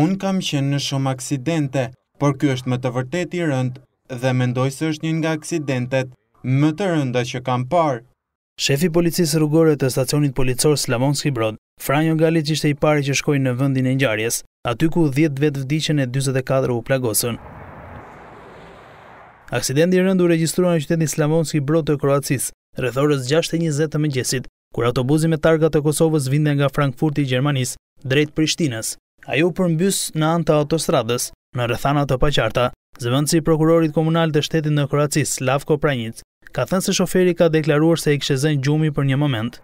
Unë kam qenë në shumë aksidente, por kjo është më të vërtet i rënd dhe mendoj se është një nga aksidentet më të rënda që kam parë. Shefi policisë rrugore të stacionit policor Slavonski Brod, Franjo Galic ishte i pari që shkojnë në vëndin e njarjes, aty ku 10 vetë vdicën e 24 u plagosën. Aksidenti rëndu registruan në qytetit Slavonski Brod të Kroacis, rëthorës 6.20 të mëgjesit, kur autobuzi me targa të Kosovës vinde nga Frankfurt i Gjermanis drejt Prishtinës. Ajo përmbys në anë të autostradës, në rëthana të paqarta, zëvëndësi prokurorit komunal të shtetin në Kroacis, Lavko Prajnic, ka thënë se shoferi ka deklaruar se e zënë gjumi për një moment.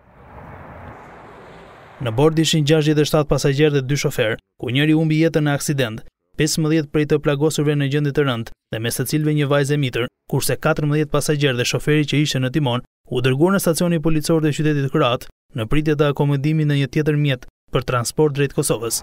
Në bord ishin 67 pasajgjer dhe 2 shofer, ku njëri umbi jetën në aksident, 15 prej të plagosurve në gjëndit të rënd dhe mes të cilve një vajze mitër, kurse 14 pasajgjer dhe shoferi që ishe në timon u dërguar në stacioni policor të qytetit Krat në pritje të akomodimit në një tjetër mjet për transport drejt Kosovës.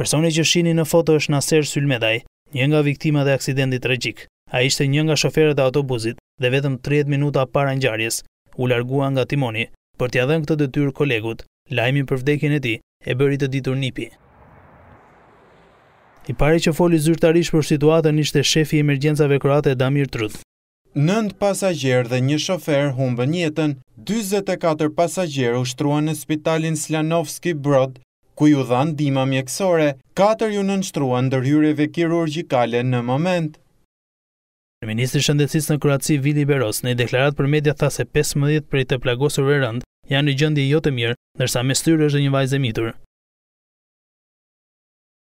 Personi që shini në foto është Naser Sylmedaj, një nga viktima dhe aksidentit regjik. A ishte një nga shoferet e autobuzit dhe vetëm 30 minuta para njarjes, u largua nga timoni për t'ja dhenë këtë dëtyr kolegut, lajmi për vdekin e ti e bëri të ditur nipi. I pari që foli zyrtarish për situatën ishte shefi emergjensave kroate Damir Trut, Nënd pasajer dhe një shofer humbën jetën, 24 pasajer u shtruan në spitalin Slanovski Brod, ku ju dhanë dima mjekësore, 4 ju në dërhyreve kirurgikale në moment. Ministri Shëndecis në Kroaci, Vili Beros, në i deklarat për media tha se 15 për i të plagosur e rënd, janë i gjëndi i jo të mirë, nërsa me styrë është një vajzë e mitur.